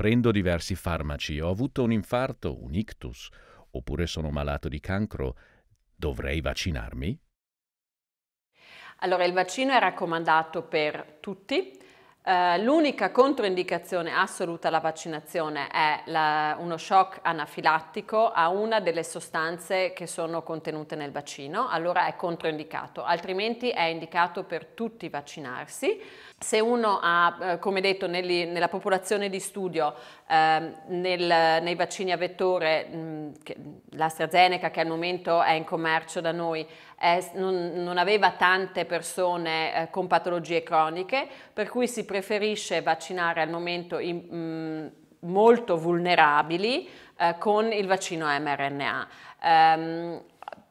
Prendo diversi farmaci, ho avuto un infarto, un ictus, oppure sono malato di cancro. Dovrei vaccinarmi? Allora, il vaccino è raccomandato per tutti, eh, l'unica controindicazione assoluta alla vaccinazione è la, uno shock anafilattico a una delle sostanze che sono contenute nel vaccino, allora è controindicato, altrimenti è indicato per tutti vaccinarsi. Se uno ha, eh, come detto, nella popolazione di studio, ehm, nei vaccini a vettore, mm, che, l'AstraZeneca che al momento è in commercio da noi è, non, non, aveva tante persone eh, con patologie croniche, per cui si preferisce vaccinare al momento in, mh, mm, molto vulnerabili eh, con il vaccino mRNA. Um,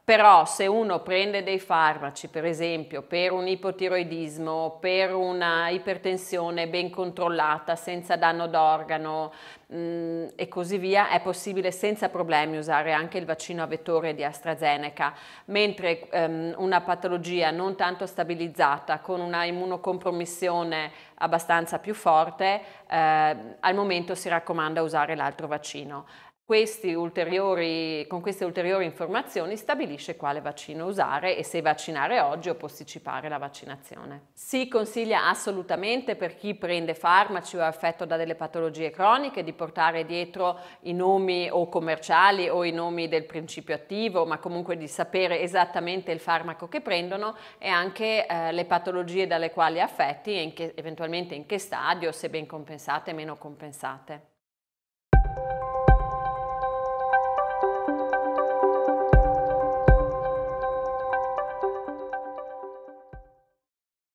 però se uno prende dei farmaci, per esempio, per un ipotiroidismo, per una ipertensione ben controllata, senza danno d'organo mh, mm, e così via, è possibile senza problemi usare anche il vaccino a vettore di AstraZeneca, mentre um, una patologia non tanto stabilizzata, con una immunocompromissione abbastanza più forte, eh, al momento si raccomanda usare l'altro vaccino questi con queste ulteriori informazioni stabilisce quale vaccino usare e se vaccinare oggi o posticipare la vaccinazione. Si consiglia assolutamente per chi prende farmaci o è affetto da delle patologie croniche di portare dietro i nomi o commerciali o i nomi del principio attivo, ma comunque di sapere esattamente il farmaco che prendono e anche eh, le patologie dalle quali affetti e in che, eventualmente in che stadio, se ben compensate o meno compensate.